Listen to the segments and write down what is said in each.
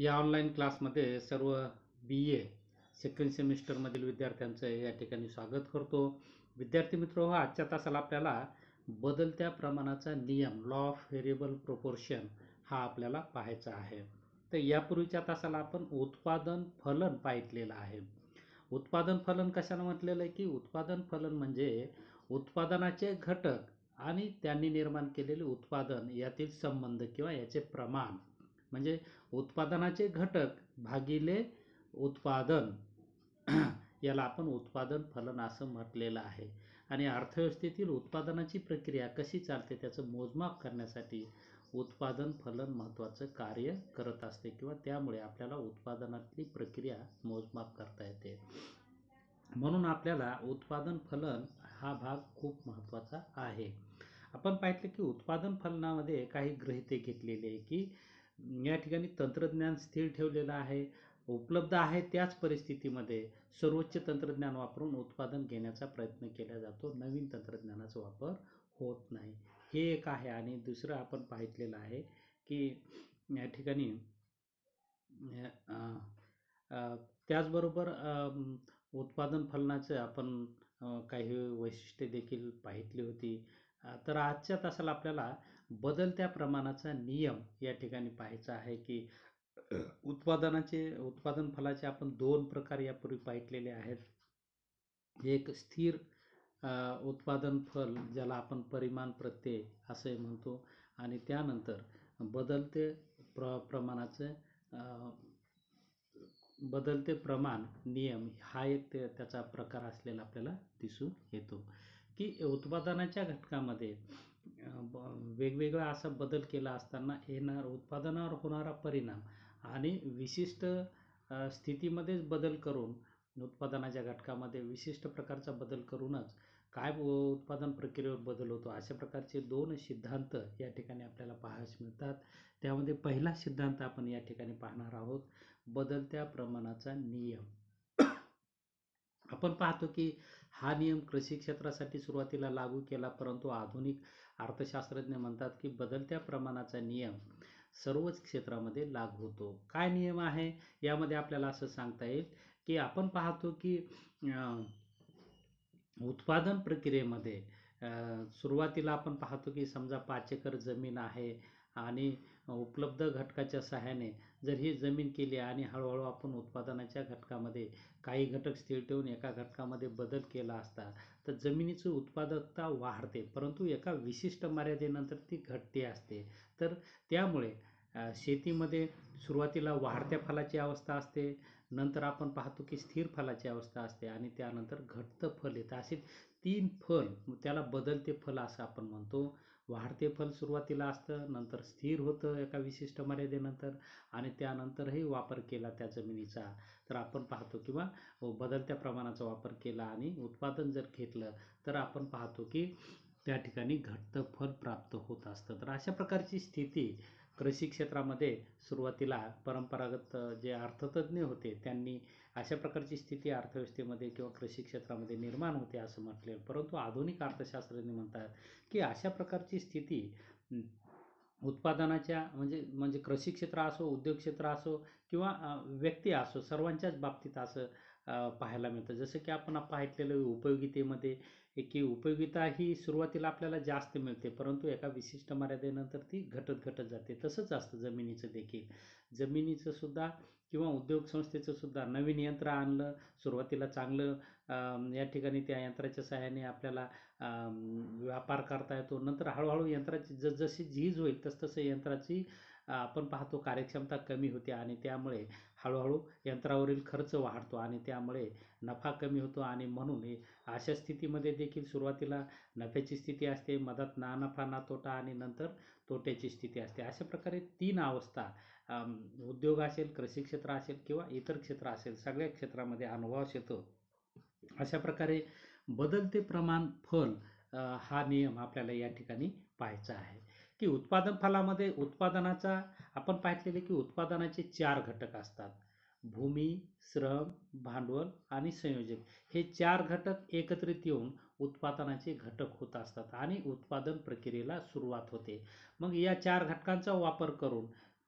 या ऑनलाईन क्लासमध्ये सर्व बी ए सेकंड सेमिस्टरमधील विद्यार्थ्यांचं या ठिकाणी स्वागत करतो विद्यार्थी मित्र आजच्या तासाला आपल्याला बदलत्या प्रमाणाचा नियम लॉ ऑफ व्हेरिएबल प्रोपोर्शन हा आपल्याला पाहायचा आहे तर यापूर्वीच्या तासाला आपण उत्पादन फलन पाहितलेलं आहे उत्पादन फलन कशानं म्हटलेलं आहे की उत्पादन फलन म्हणजे उत्पादनाचे घटक आणि त्यांनी निर्माण केलेले उत्पादन यातील संबंध किंवा याचे प्रमाण म्हणजे उत्पादनाचे घटक भागिले उत्पादन याला आपण उत्पादन फलन असं म्हटलेलं आहे आणि अर्थव्यवस्थेतील उत्पादनाची प्रक्रिया कशी चालते त्याचं मोजमाप करण्यासाठी उत्पादन फलन महत्त्वाचं कार्य करत असते किंवा त्यामुळे आपल्याला उत्पादनातली प्रक्रिया मोजमाप करता येते म्हणून आपल्याला उत्पादन फलन हा भाग खूप महत्त्वाचा आहे आपण पाहिलं की उत्पादन फलनामध्ये काही गृहिते घेतलेले आहे की या ठिकाणी तंत्रज्ञान स्थिर ठेवलेलं आहे उपलब्ध आहे त्याच परिस्थितीमध्ये सर्वोच्च तंत्रज्ञान वापरून उत्पादन घेण्याचा प्रयत्न केला जातो नवीन तंत्रज्ञानाचा वापर होत नाही हे एक आहे आणि दुसरं आपण पाहितलेलं आहे की या ठिकाणी त्याचबरोबर उत्पादन फलनाचं आपण काही वैशिष्ट्य देखील पाहितली होती तर आजच्या तासाला आपल्याला बदलत्या प्रमाणाचा नियम या ठिकाणी पाहायचा आहे की उत्पादनाचे उत्पादन फलाचे आपण दोन प्रकार यापूर्वी पाहिलेले आहेत एक स्थिर उत्पादन फल ज्याला आपण परिमाण प्रत्यय असे म्हणतो आणि त्यानंतर बदलते प्र प्रमाणाचे बदलते प्रमाण नियम हा एक ते त्याचा प्रकार असलेला आपल्याला दिसून येतो की उत्पादनाच्या घटकामध्ये वेगवेगळा असा बदल केला असताना येणार उत्पादनावर होणारा परिणाम आणि विशिष्ट स्थितीमध्येच बदल करून उत्पादनाच्या घटकामध्ये विशिष्ट प्रकारचा बदल करूनच काय उत्पादन प्रक्रियेवर बदल होतो अशा प्रकारचे दोन सिद्धांत या ठिकाणी आपल्याला पाहायला मिळतात त्यामध्ये पहिला सिद्धांत आपण या ठिकाणी पाहणार आहोत बदलत्या प्रमाणाचा नियम आपण पाहतो की हा नियम कृषी क्षेत्रासाठी सुरुवातीला लागू केला परंतु आधुनिक अर्थशास्त्रज्ञ म्हणतात की बदलत्या प्रमाणाचा नियम सर्वच क्षेत्रामध्ये लागू होतो काय नियम आहे यामध्ये आपल्याला असं सांगता येईल की आपण पाहतो की उत्पादन प्रक्रियेमध्ये सुरुवातीला आपण पाहतो की समजा पाच एकर जमीन आहे आणि उपलब्ध घटकाच्या सहाय्याने जर ही जमीन केली आणि हळूहळू आपण उत्पादनाच्या घटकामध्ये काही घटक स्थिर ठेवून एका घटकामध्ये बदल केला असता तर जमिनीची उत्पादकता वाढते परंतु एका विशिष्ट मर्यादेनंतर ती घटते असते तर त्यामुळे शेतीमध्ये सुरुवातीला वाढत्या फलाची अवस्था असते नंतर आपण पाहतो की स्थिर फलाची अवस्था असते आणि त्यानंतर घटतं फल येतं असे तीन फल त्याला बदलते फल असं आपण म्हणतो वाढते फल सुरुवातीला असतं नंतर स्थिर होतं एका विशिष्ट मर्यादेनंतर आणि त्यानंतरही वापर केला त्या जमिनीचा तर आपण पाहतो किंवा बदलत्या प्रमाणाचा वापर केला आणि उत्पादन जर घेतलं तर आपण पाहतो की त्या ठिकाणी घट्ट फल प्राप्त होत असतं तर अशा प्रकारची स्थिती कृषी क्षेत्रामध्ये सुरुवातीला परंपरागत जे अर्थतज्ज्ञ होते त्यांनी अशा प्रकारची स्थिती अर्थव्यवस्थेमध्ये किंवा कृषी क्षेत्रामध्ये निर्माण होते असं म्हटले परंतु आधुनिक अर्थशास्त्रज्ञ म्हणतात की अशा प्रकारची स्थिती उत्पादनाच्या म्हणजे म्हणजे कृषी क्षेत्र असो उद्योग क्षेत्र असो किंवा व्यक्ती असो सर्वांच्याच बाबतीत असं पाहायला मिळतं जसं की आपण पाहिलेलं उपयोगितेमध्ये की उपयोगिता ही सुरुवातीला आपल्याला जास्त मिळते परंतु एका विशिष्ट मर्यादेनंतर ती घटत घटत जाते तसंच असतं जमिनीचं देखील जमिनीचं सुद्धा किंवा उद्योग संस्थेचं सुद्धा नवीन यंत्र आणलं सुरुवातीला चांगलं या ठिकाणी त्या यंत्राच्या सहाय्याने आपल्याला व्यापार करता येतो नंतर हळूहळू यंत्राची जसजशी झीज होईल तसतसं यंत्राची आपण पाहतो कार्यक्षमता कमी होते आणि त्यामुळे हळूहळू यंत्रावरील खर्च वाढतो आणि त्यामुळे नफा कमी होतो आणि म्हणून अशा स्थितीमध्ये देखील सुरुवातीला नफ्याची स्थिती असते मदत ना नफा ना तोटा आणि नंतर तोट्याची स्थिती असते अशा प्रकारे तीन अवस्था उद्योग असेल कृषी क्षेत्र असेल किंवा इतर क्षेत्र असेल सगळ्या क्षेत्रामध्ये अनुभवास येतो अशा प्रकारे बदलते प्रमाण फल हा नियम आपल्याला या ठिकाणी पाहायचा आहे की उत्पादन फलामध्ये उत्पादनाचा आपण पाहिलेले की उत्पादनाचे चार घटक असतात भूमी श्रम भांडवल आणि संयोजक हे चार घटक एकत्रित येऊन उत्पादनाचे घटक होत असतात आणि उत्पादन प्रक्रियेला सुरुवात होते मग या चार घटकांचा वापर करून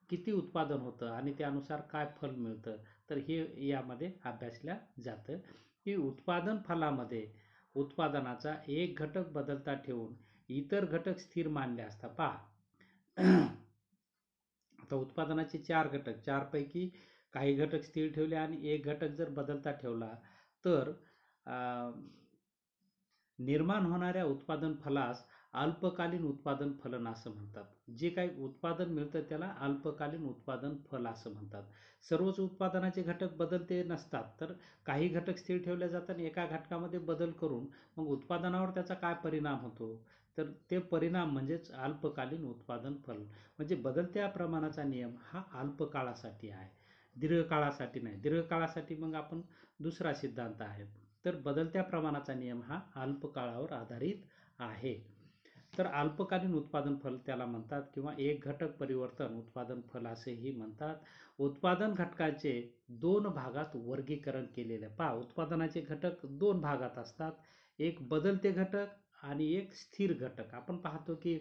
किती उत्पादन होतं आणि त्यानुसार काय फल मिळतं तर हे यामध्ये अभ्यासल्या जातं की उत्पादन फलामध्ये उत्पादनाचा एक घटक बदलता ठेवून इतर घटक स्थिर मानले असता पहा आता उत्पादनाचे चार घटक चारपैकी काही घटक स्थिर ठेवले आणि एक घटक जर बदलता ठेवला तर निर्माण होणाऱ्या उत्पादन फलास अल्पकालीन उत्पादन फलन असं म्हणतात जे काही उत्पादन मिळतं त्याला अल्पकालीन उत्पादन फल असं म्हणतात सर्वच उत्पादनाचे घटक बदलते नसतात तर काही घटक स्थिर ठेवले जातात आणि एका घटकामध्ये बदल करून मग उत्पादनावर त्याचा काय परिणाम होतो तर ते परिणाम म्हणजेच अल्पकालीन उत्पादन फल म्हणजे बदलत्या प्रमाणाचा नियम हा अल्पकाळासाठी आहे दीर्घकाळासाठी नाही दीर्घकाळासाठी मग आपण दुसरा सिद्धांत आहे तर बदलत्या प्रमाणाचा नियम हा अल्पकाळावर आधारित आहे तर अल्पकालीन उत्पादन फल त्याला म्हणतात किंवा एक घटक परिवर्तन उत्पादन फल असेही म्हणतात उत्पादन घटकाचे दोन भागात वर्गीकरण केलेले पहा उत्पादनाचे घटक दोन भागात असतात एक बदलते घटक आणि एक स्थिर घटक आपण पाहतो की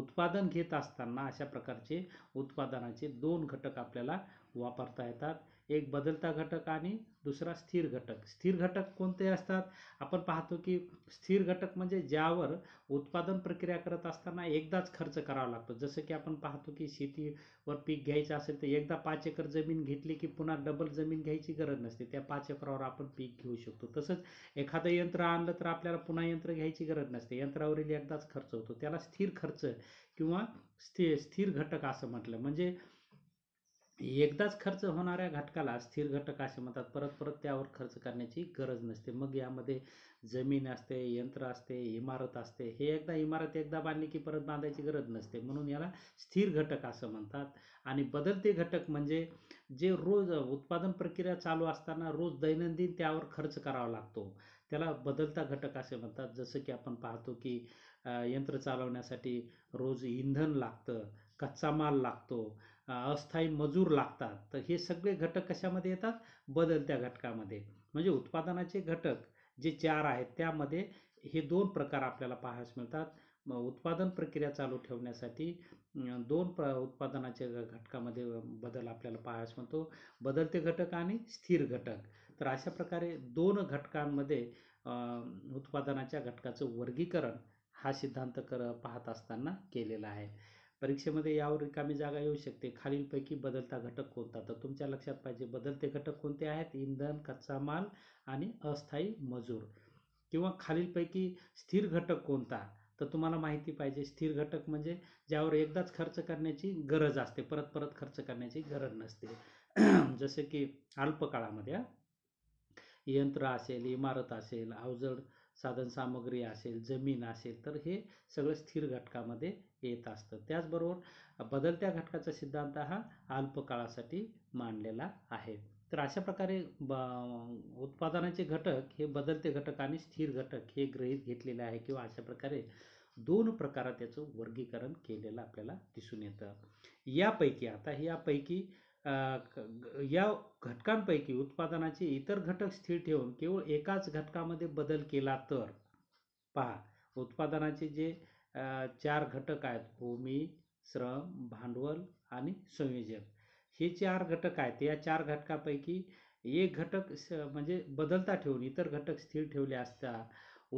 उत्पादन घेत असताना अशा प्रकारचे उत्पादनाचे दोन घटक आपल्याला वापरता येतात एक बदलता घटक आणि दुसरा स्थिर घटक स्थिर घटक कोणते असतात आपण पाहतो की स्थिर घटक म्हणजे ज्यावर उत्पादन प्रक्रिया करत असताना एकदाच खर्च करावा लागतो जसं की आपण पाहतो की शेतीवर पीक घ्यायचं असेल तर एकदा पाच एकर जमीन घेतली की पुन्हा डबल जमीन घ्यायची गरज नसते त्या पाच एकरावर आपण पीक घेऊ शकतो तसंच एखादं यंत्र आणलं तर आपल्याला पुन्हा यंत्र घ्यायची गरज नसते यंत्रावरील एकदाच खर्च होतो त्याला स्थिर खर्च किंवा स्थि स्थिर घटक असं म्हटलं म्हणजे एकदाच खर्च होणाऱ्या घटकाला स्थिर घटक असे म्हणतात परत परत त्यावर खर्च करण्याची गरज नसते मग यामध्ये जमीन असते यंत्र असते इमारत असते हे एकदा इमारत एकदा बांधली की परत बांधायची गरज नसते म्हणून याला स्थिर घटक असं म्हणतात आणि बदलते घटक म्हणजे जे रोज उत्पादन प्रक्रिया चालू असताना रोज दैनंदिन त्यावर खर्च करावा लागतो त्याला बदलता घटक असे म्हणतात जसं की आपण पाहतो की यंत्र चालवण्यासाठी रोज इंधन लागतं कच्चा माल लागतो अस्थायी मजूर लागतात तर हे सगळे घटक कशामध्ये येतात बदलत्या घटकामध्ये म्हणजे उत्पादनाचे घटक जे चार आहेत त्यामध्ये हे दोन प्रकार आपल्याला पाहायस मिळतात उत्पादन प्रक्रिया चालू ठेवण्यासाठी दोन प्र उत्पादनाच्या घटकामध्ये बदल आपल्याला पाहायस मिळतो बदलते घटक आणि स्थिर घटक तर अशा प्रकारे दोन घटकांमध्ये उत्पादनाच्या घटकाचं वर्गीकरण हा सिद्धांत कर पाहत असताना केलेला आहे परीक्षेमध्ये यावर रिकामी जागा येऊ शकते खालीलपैकी बदलता घटक कोणता तर तुमच्या लक्षात पाहिजे बदलते घटक कोणते आहेत इंधन कच्चा माल आणि अस्थायी मजूर किंवा खालीलपैकी स्थिर घटक कोणता तर तुम्हाला माहिती पाहिजे स्थिर घटक म्हणजे ज्यावर एकदाच खर्च करण्याची गरज असते परत परत खर्च करण्याची गरज नसते जसे की अल्पकाळामध्ये यंत्र असेल इमारत असेल अवजड साधनसामग्री असेल जमीन असेल तर हे सगळं स्थिर घटकामध्ये येत असतं त्याचबरोबर बदलत्या घटकाचा सिद्धांत हा अल्पकाळासाठी मांडलेला आहे तर अशा प्रकारे ब उत्पादनाचे घटक हे बदलते घटक आणि स्थिर घटक हे ग्रहीत घेतलेले आहे किंवा अशा प्रकारे दोन प्रकारात याचं वर्गीकरण केलेलं आपल्याला दिसून येतं यापैकी आता यापैकी या घटकांपैकी उत्पादनाचे इतर घटक स्थिर ठेवून केवळ एकाच घटकामध्ये बदल केला तर पहा उत्पादनाचे जे चार घटक आहेत भूमी श्रम भांडवल आणि संयोजक हे चार घटक आहेत या चार घटकापैकी एक घटक म्हणजे बदलता ठेवून इतर घटक स्थिर ठेवले असता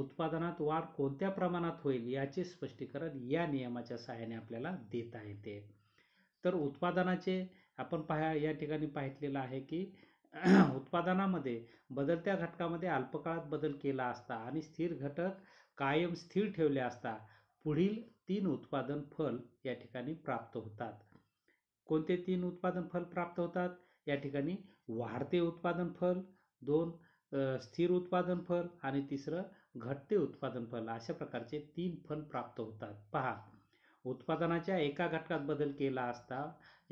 उत्पादनात वाढ कोणत्या प्रमाणात होईल याचे स्पष्टीकरण या नियमाच्या सहाय्याने आपल्याला देता येते तर उत्पादनाचे आपण पाहा या ठिकाणी पाहितलेलं आहे की उत्पादनामध्ये बदलत्या घटकामध्ये अल्पकाळात बदल केला असता आणि स्थिर घटक कायम स्थिर ठेवले असता पुढील तीन उत्पादन फल या ठिकाणी प्राप्त होतात कोणते तीन उत्पादन फल प्राप्त होतात या ठिकाणी वाढते उत्पादन फल दोन स्थिर उत्पादन फल आणि तिसरं घटते उत्पादन फल अशा प्रकारचे तीन फल प्राप्त होतात पहा उत्पादनाच्या एका घटकात बदल केला असता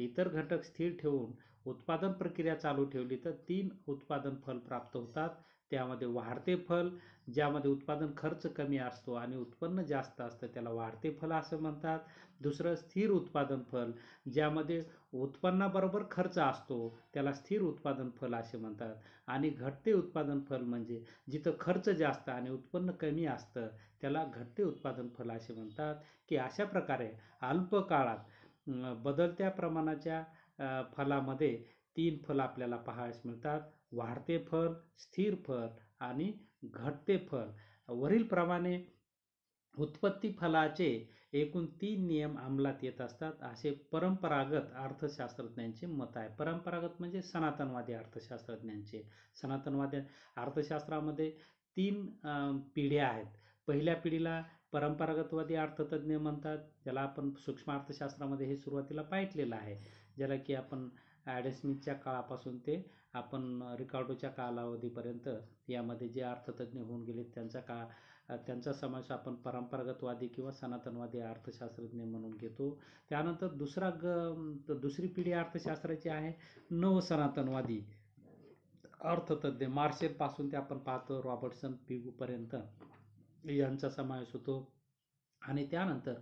इतर घटक स्थिर ठेवून उत्पादन प्रक्रिया चालू ठेवली तर तीन उत्पादन फल प्राप्त होतात त्यामध्ये वाढते फल ज्यामध्ये उत्पादन खर्च कमी असतो आणि उत्पन्न जास्त असतं त्याला वाढते फल असं म्हणतात दुसरं स्थिर उत्पादन फल ज्यामध्ये उत्पन्नाबरोबर खर्च असतो त्याला स्थिर उत्पादन फल असे म्हणतात आणि घटते उत्पादन फल म्हणजे जिथं खर्च जास्त आणि उत्पन्न कमी असतं त्याला घटते उत्पादन फल असे म्हणतात की अशा प्रकारे अल्पकाळात बदलत्या प्रमाणाच्या फलामध्ये तीन फल आपल्याला पाहायला मिळतात वाढते फल स्थिर फल आणि घटते फल वरीलप्रमाणे उत्पत्ती फलाचे एकूण तीन नियम अंमलात येत असतात असे परंपरागत अर्थशास्त्रज्ञांचे मत आहे परंपरागत म्हणजे सनातनवादी अर्थशास्त्रज्ञांचे सनातनवादी अर्थशास्त्रामध्ये तीन पिढ्या आहेत पहिल्या पिढीला परंपरागतवादी अर्थतज्ञ म्हणतात ज्याला आपण सूक्ष्म अर्थशास्त्रामध्ये हे सुरुवातीला पाहिलेलं आहे ज्याला की आपण ॲडस्मिथच्या काळापासून ते आपण रिकार्डोच्या कालावधीपर्यंत यामध्ये जे अर्थतज्ज्ञ होऊन गेले त्यांचा का त्यांचा समावेश आपण परंपरागतवादी किंवा सनातनवादी अर्थशास्त्रज्ञ म्हणून घेतो त्यानंतर दुसरा ग दुसरी पिढी अर्थशास्त्राची आहे नवसनातनवादी अर्थतज्ज्ञ मार्शेलपासून ते आपण पाहतो रॉबर्टसन पिगूपर्यंत यांचा समावेश होतो आणि त्यानंतर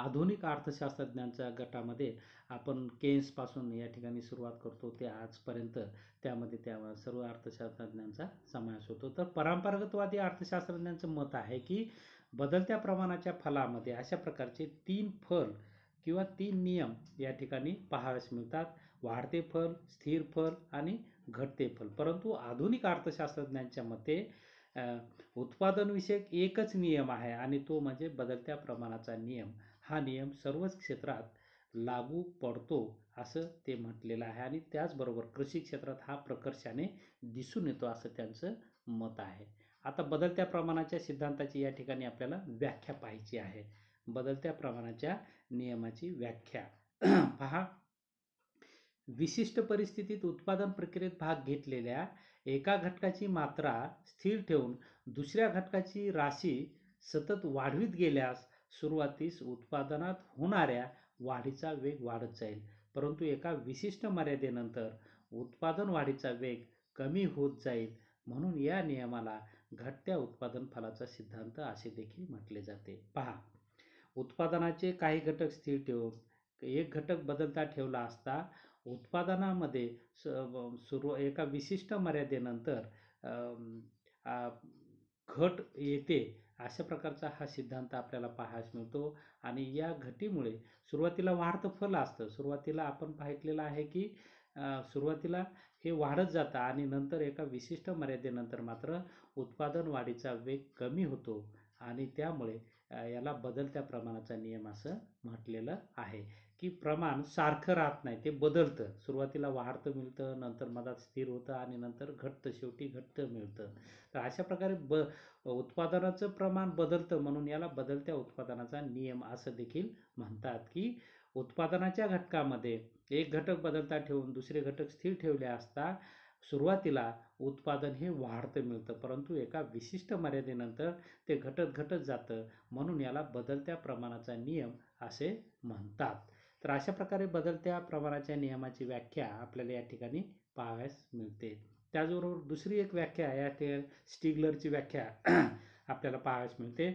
आधुनिक अर्थशास्त्रज्ञांच्या गटामध्ये आपण केन्सपासून या ठिकाणी सुरुवात करतो ते आजपर्यंत त्यामध्ये त्या सर्व अर्थशास्त्रज्ञांचा समावेश होतो तर परंपरागतवादी अर्थशास्त्रज्ञांचं मत आहे की बदलत्या प्रमाणाच्या फलामध्ये अशा प्रकारचे तीन फल किंवा तीन नियम या ठिकाणी पाहाव्यास मिळतात वाढते फल स्थिर फल आणि घटते फल परंतु आधुनिक अर्थशास्त्रज्ञांच्या मते उत्पादनविषयक एकच नियम आहे आणि तो म्हणजे बदलत्या प्रमाणाचा नियम हा नियम सर्वच क्षेत्रात लागू पडतो असं ते म्हटलेलं आहे आणि त्याचबरोबर कृषी क्षेत्रात हा प्रकर्षाने दिसून येतो असं त्यांचं मत आहे आता बदलत्या प्रमाणाच्या सिद्धांताची या ठिकाणी आपल्याला व्याख्या पाहायची आहे बदलत्या प्रमाणाच्या नियमाची व्याख्या पहा विशिष्ट परिस्थितीत उत्पादन प्रक्रियेत भाग घेतलेल्या एका घटकाची मात्रा स्थिर ठेवून दुसऱ्या घटकाची राशी सतत वाढवीत गेल्यास सुरुवातीस उत्पादनात होणाऱ्या वाढीचा वेग वाढत जाईल परंतु एका विशिष्ट मर्यादेनंतर उत्पादन वाढीचा वेग कमी होत जाईल म्हणून या नियमाला घटत्या उत्पादन फलाचा सिद्धांत असे देखील म्हटले जाते पहा उत्पादनाचे काही घटक स्थिर ठेवून एक घटक बदलता ठेवला असता उत्पादनामध्ये सुरु एका विशिष्ट मर्यादेनंतर घट येते अशा प्रकारचा हा सिद्धांत आपल्याला पाहायला मिळतो आणि या घटीमुळे सुरुवातीला वाढतं फल असतं सुरुवातीला आपण पाहिलेलं आहे की सुरुवातीला हे वाढत जातं आणि नंतर एका विशिष्ट मर्यादेनंतर मात्र उत्पादन वाढीचा वेग कमी होतो आणि त्यामुळे याला बदलत्या प्रमाणाचा नियम असं म्हटलेलं आहे की प्रमाण सारखं राहत नाही ते बदलतं सुरुवातीला वाढतं मिळतं नंतर मधात स्थिर होतं आणि नंतर घटतं शेवटी घट्ट मिळतं तर अशा प्रकारे ब उत्पादनाचं प्रमाण बदलतं म्हणून याला बदलत्या उत्पादनाचा नियम असं देखील म्हणतात की उत्पादनाच्या घटकामध्ये एक घटक बदलता ठेवून दुसरे घटक स्थिर ठेवले असता सुरुवातीला उत्पादन हे वाढतं मिळतं परंतु एका विशिष्ट मर्यादेनंतर ते घटत घटत जातं म्हणून याला बदलत्या प्रमाणाचा नियम असे म्हणतात तर अशा प्रकारे बदलत्या प्रमाणाच्या नियमाची व्याख्या आपल्याला या ठिकाणी पाहाव्यास मिळते त्याचबरोबर दुसरी एक व्याख्या या ते स्टिगलरची व्याख्या आपल्याला पाहाव्यास मिळते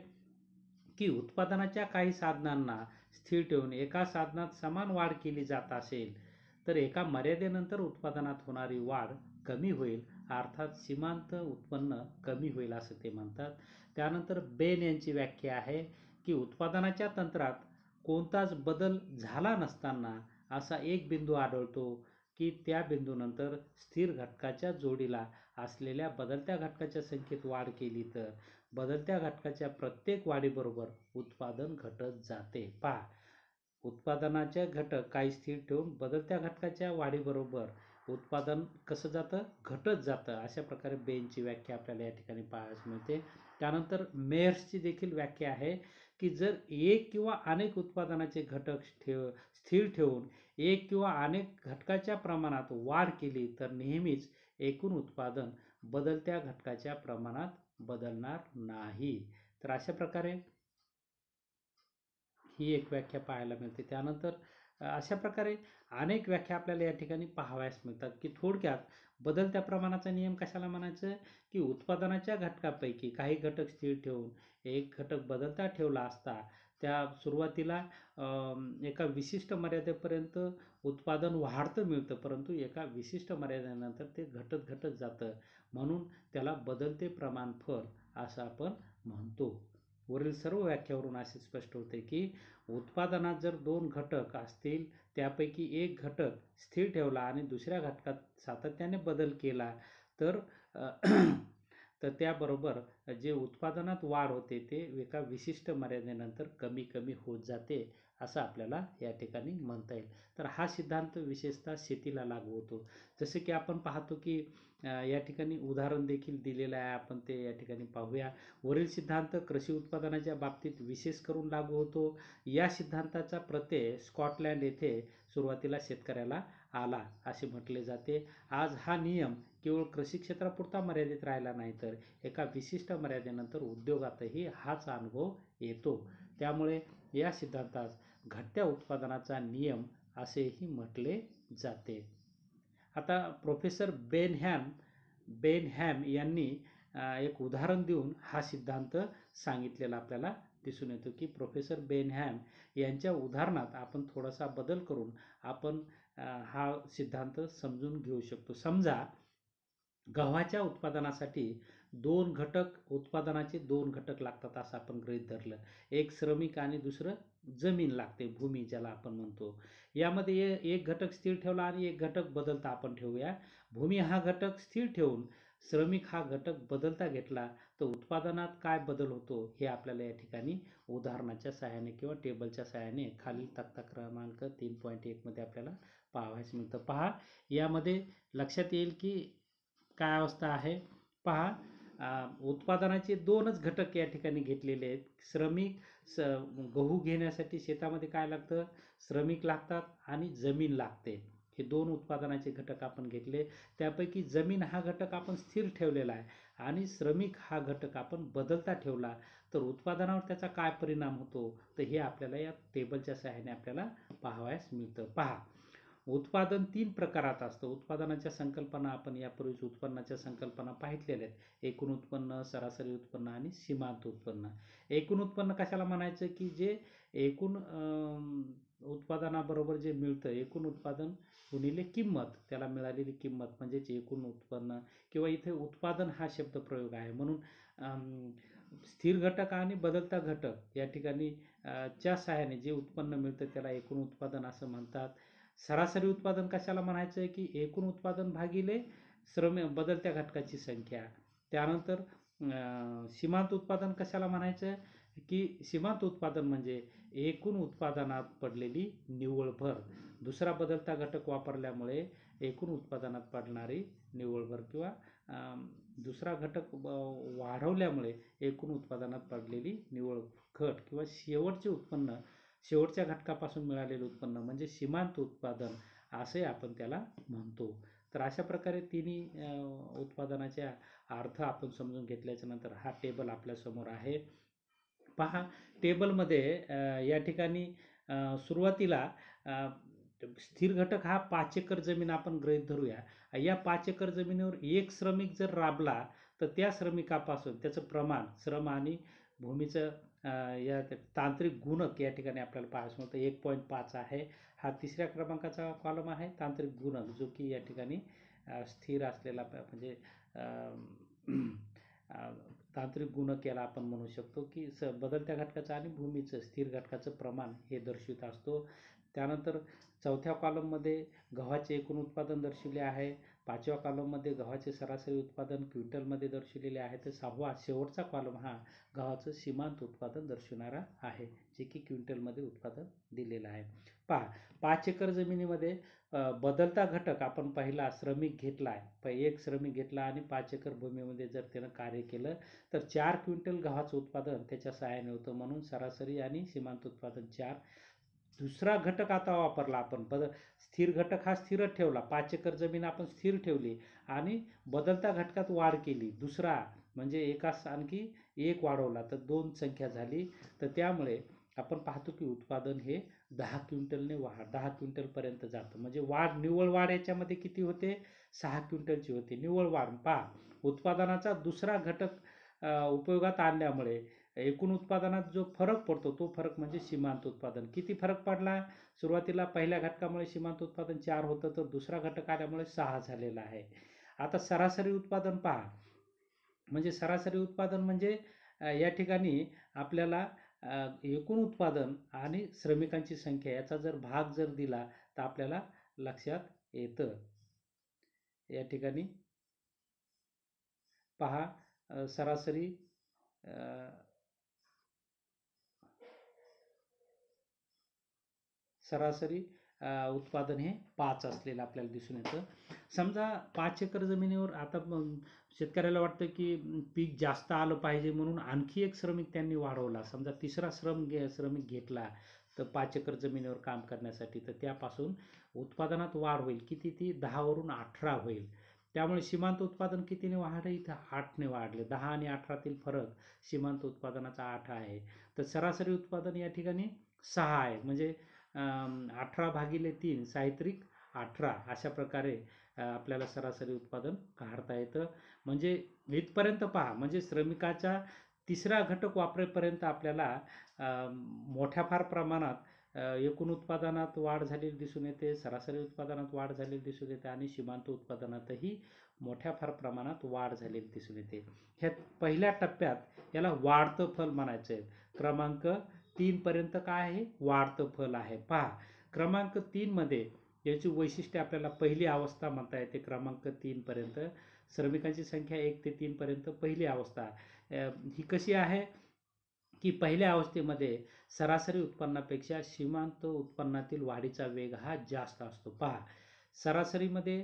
की उत्पादनाच्या काही साधनांना स्थिर ठेवून एका साधनात समान वाढ केली जात असेल तर एका मर्यादेनंतर उत्पादनात होणारी वाढ कमी होईल अर्थात सीमांत उत्पन्न कमी होईल असं ते म्हणतात त्यानंतर बेन यांची व्याख्या आहे की उत्पादनाच्या तंत्रात कोणताच बदल झाला नसताना असा एक बिंदू आढळतो की त्या बिंदूनंतर स्थिर घटकाच्या जोडीला असलेल्या बदलत्या घटकाच्या संख्येत वाढ केली तर बदलत्या घटकाच्या प्रत्येक वाढीबरोबर उत्पादन घटत जाते पहा उत्पादनाचे घटक काही स्थिर ठेवून बदलत्या घटकाच्या वाढीबरोबर उत्पादन कसं जातं घटत जातं अशा प्रकारे बेनची व्याख्या आपल्याला या ठिकाणी पाहायला मिळते त्यानंतर मेयर्सची देखील व्याख्या आहे की जर एक किंवा अनेक उत्पादनाचे घटक ठेव स्थिर ठेवून एक किंवा अनेक घटकाच्या प्रमाणात वाढ केली तर नेहमीच एकूण उत्पादन बदलत्या घटकाच्या प्रमाणात बदलणार नाही तर अशा प्रकारे ही एक व्याख्या पाहायला मिळते त्यानंतर अशा प्रकारे अनेक व्याख्या आपल्याला या ठिकाणी पाहावयास मिळतात की थोडक्यात बदलत्या प्रमाणाचा नियम कशाला म्हणायचं की उत्पादनाच्या घटकापैकी काही घटक स्थिर ठेवून एक घटक बदलता ठेवला असता त्या सुरुवातीला एका विशिष्ट मर्यादेपर्यंत उत्पादन वाढतं मिळतं परंतु एका विशिष्ट मर्यादेनंतर ते घटत घटत जातं म्हणून त्याला बदलते प्रमाण फर असं आपण म्हणतो वरील सर्व व्याख्यावरून असे स्पष्ट होते की उत्पादनात जर दोन घटक असतील त्यापैकी एक घटक स्थिर ठेवला आणि दुसऱ्या घटकात सातत्याने बदल केला तर तर त्याबरोबर जे उत्पादनात वाढ होते ते एका विशिष्ट मर्यादेनंतर कमी कमी होत जाते असं आपल्याला या ठिकाणी म्हणता येईल तर हा सिद्धांत विशेषतः शेतीला लागू होतो जसे की आपण पाहतो की या ठिकाणी उदाहरण देखील दिलेलं आहे आपण ते या ठिकाणी पाहूया वरील सिद्धांत कृषी उत्पादनाच्या बाबतीत विशेष करून लागू होतो या सिद्धांताचा प्रत्यय स्कॉटलँड येथे सुरुवातीला शेतकऱ्याला आला असे म्हटले जाते आज हा नियम केवळ कृषी क्षेत्रापुरता मर्यादित राहिला नाही तर एका विशिष्ट मर्यादेनंतर उद्योगातही हाच अनुभव येतो त्यामुळे या सिद्धांतास घट्ट्या उत्पादनाचा नियम असेही म्हटले जाते आता प्रोफेसर बेनहॅम बेनहॅम यांनी एक उदाहरण देऊन हा सिद्धांत सांगितलेला आपल्याला दिसून येतो की प्रोफेसर बेनहॅम यांच्या उदाहरणात आपण थोडासा बदल करून आपण हा सिद्धांत समजून घेऊ शकतो समजा गव्हाच्या उत्पादनासाठी दोन घटक उत्पादनाचे दोन घटक लागतात असं आपण गृहीत धरलं एक श्रमिक आणि दुसरं जमीन लागते भूमी ज्याला आपण म्हणतो यामध्ये एक घटक स्थिर ठेवला आणि एक घटक बदलता आपण ठेवूया भूमी हा घटक स्थिर ठेवून श्रमिक हा घटक बदलता घेतला तर उत्पादनात काय बदल होतो हे आपल्याला या ठिकाणी उदाहरणाच्या सहाय्याने किंवा टेबलच्या सहाय्याने खालील तक्ता क्रमांक तीन पॉईंट एकमध्ये आपल्याला पाहावयास मिळतं पहा यामध्ये लक्षात येईल की काय अवस्था आहे पहा उत्पादनाचे दोनच घटक या ठिकाणी घेतलेले आहेत श्रमिक स गहू घेण्यासाठी शेतामध्ये काय लागतं श्रमिक लागतात आणि जमीन लागते हे दोन उत्पादनाचे घटक आपण घेतले त्यापैकी जमीन हा घटक आपण स्थिर ठेवलेला आहे आणि श्रमिक हा घटक आपण बदलता ठेवला तर उत्पादनावर त्याचा काय परिणाम होतो तर हे आपल्याला या टेबलच्या सहाय्याने आपल्याला पाहावयास मिळतं पहा उत्पादन तीन प्रकारात असतं उत्पादनाच्या संकल्पना आपण यापूर्वीच उत्पन्नाच्या संकल्पना पाहिलेल्या आहेत एकूण उत्पन्न सरासरी उत्पन्न आणि सीमांत उत्पन्न एकूण उत्पन्न कशाला म्हणायचं की जे एकूण उत्पादनाबरोबर जे मिळतं एकूण उत्पादन गुणिले किंमत त्याला मिळालेली किंमत म्हणजेच एकूण उत्पन्न किंवा इथे उत्पादन हा शब्द प्रयोग आहे म्हणून स्थिर घटक आणि बदलता घटक या ठिकाणी च्या सहाय्याने जे उत्पन्न मिळतं त्याला एकूण उत्पादन असं म्हणतात सरासरी उत्पादन कशाला म्हणायचं आहे की एकूण उत्पादन भागिले श्रम बदलत्या घटकाची संख्या त्यानंतर सीमांत उत्पादन कशाला म्हणायचं आहे की सीमांत उत्पादन म्हणजे एकूण उत्पादनात पडलेली निव्वळ भर दुसरा बदलता घटक वापरल्यामुळे एकूण उत्पादनात पडणारी निव्वळ भर किंवा दुसरा घटक वाढवल्यामुळे एकूण उत्पादनात पडलेली निव्वळ घट किंवा शेवटचे उत्पन्न शेवटच्या घटकापासून मिळालेलं उत्पन्न म्हणजे सीमांत उत्पादन असे आपण त्याला म्हणतो तर अशा प्रकारे तिन्ही उत्पादनाच्या अर्थ आपण समजून घेतल्याच्या नंतर हा टेबल आपल्यासमोर आहे पहा टेबलमध्ये या ठिकाणी सुरुवातीला स्थिर घटक हा पाच एकर जमीन आपण गृहीत धरूया या पाच एकर जमिनीवर एक श्रमिक जर राबला तर त्या श्रमिकापासून त्याचं प्रमाण श्रम आणि भूमीचं या तांत्रिक गुणक या ठिकाणी आपल्याला पाहायचं मिळतं एक पॉईंट पाच आहे हा तिसऱ्या क्रमांकाचा कॉलम आहे तांत्रिक गुणक जो की या ठिकाणी स्थिर असलेला म्हणजे तांत्रिक गुणक याला आपण म्हणू शकतो की स बदलत्या घटकाचं आणि भूमीचं स्थिर घटकाचं प्रमाण हे दर्शवित असतो त्यानंतर चौथ्या कॉलममध्ये गव्हाचे एकूण उत्पादन दर्शविले आहे पाचव्या कॉलममध्ये गव्हाचे सरासरी उत्पादन क्विंटलमध्ये दर्शविलेले आहे तर सहावा शेवटचा कॉलम हा गव्हाचं सीमांत उत्पादन दर्शवणारा आहे जे की क्विंटलमध्ये उत्पादन दिलेलं आहे पहा पाच एकर जमिनीमध्ये बदलता घटक आपण पहिला श्रमिक घेतला आहे प एक श्रमिक घेतला आणि पाच एकर भूमीमध्ये जर त्यानं कार्य केलं तर चार क्विंटल गव्हाचं उत्पादन त्याच्या सहाय्याने होतं म्हणून सरासरी आणि सीमांत उत्पादन चार दुसरा घटक आता वापरला आपण बद स्थिर घटक हा स्थिरच ठेवला पाच एकर जमीन आपण स्थिर ठेवली आणि बदलत्या घटकात वाढ केली दुसरा म्हणजे एकास आणखी एक वाढवला तर दोन संख्या झाली तर त्यामुळे आपण पाहतो की उत्पादन हे दहा क्विंटलने वाढ दहा क्विंटलपर्यंत जातं म्हणजे वाढ निव्वळ वाढ याच्यामध्ये किती होते सहा क्विंटलची होते निव्वळ वाढ पहा उत्पादनाचा दुसरा घटक उपयोगात आणल्यामुळे एकूण उत्पादनात जो फरक पडतो तो फरक म्हणजे सीमांत उत्पादन किती फरक पडला सुरुवातीला पहिल्या घटकामुळे सीमांत उत्पादन चार होतं तर दुसरा घटक आल्यामुळे सहा झालेला आहे आता सरासरी उत्पादन पहा म्हणजे सरासरी उत्पादन म्हणजे या ठिकाणी आपल्याला एकूण उत्पादन आणि श्रमिकांची संख्या याचा जर भाग जर दिला तर आपल्याला लक्षात येतं या ठिकाणी पहा सरासरी सरासरी उत्पादन हे पाच असलेलं आपल्याला दिसून येतं समजा पाच एकर जमिनीवर आता शेतकऱ्याला वाटतं की पीक जास्त आलं पाहिजे म्हणून आणखी एक श्रमिक त्यांनी वाढवला समजा तिसरा श्रम घे श्रमिक घेतला तर पाच एकर जमिनीवर काम करण्यासाठी तर त्यापासून उत्पादनात वाढ होईल किती ती दहावरून अठरा होईल त्यामुळे सीमांत उत्पादन कितीने वाढलं इथं आठने वाढले दहा आणि अठरातील फरक सीमांत उत्पादनाचा आठ आहे तर सरासरी उत्पादन या ठिकाणी सहा आहे म्हणजे अठरा भागिले तीन साहित्यिक अठरा अशा प्रकारे आपल्याला सरासरी उत्पादन काढता येतं म्हणजे इथपर्यंत पहा म्हणजे श्रमिकाच्या तिसरा घटक वापरेपर्यंत आपल्याला मोठ्या फार प्रमाणात एकूण उत्पादनात वाढ झालेली दिसून येते सरासरी उत्पादनात वाढ झालेली दिसून येते आणि सीमांत उत्पादनातही मोठ्या फार प्रमाणात वाढ झालेली दिसून येते ह्या पहिल्या टप्प्यात याला वाढतं फल म्हणायचं आहे क्रमांक तीनपर्यंत काय आहे वाढतं फल आहे पहा क्रमांक तीनमध्ये याची वैशिष्ट्य आपल्याला पहिली अवस्था म्हणता येते क्रमांक तीनपर्यंत श्रमिकांची संख्या एक ते तीनपर्यंत पहिली अवस्था ही कशी आहे की पहिल्या अवस्थेमध्ये सरासरी उत्पन्नापेक्षा सीमांत उत्पन्नातील वाढीचा वेग हा जास्त असतो पहा सरासरीमध्ये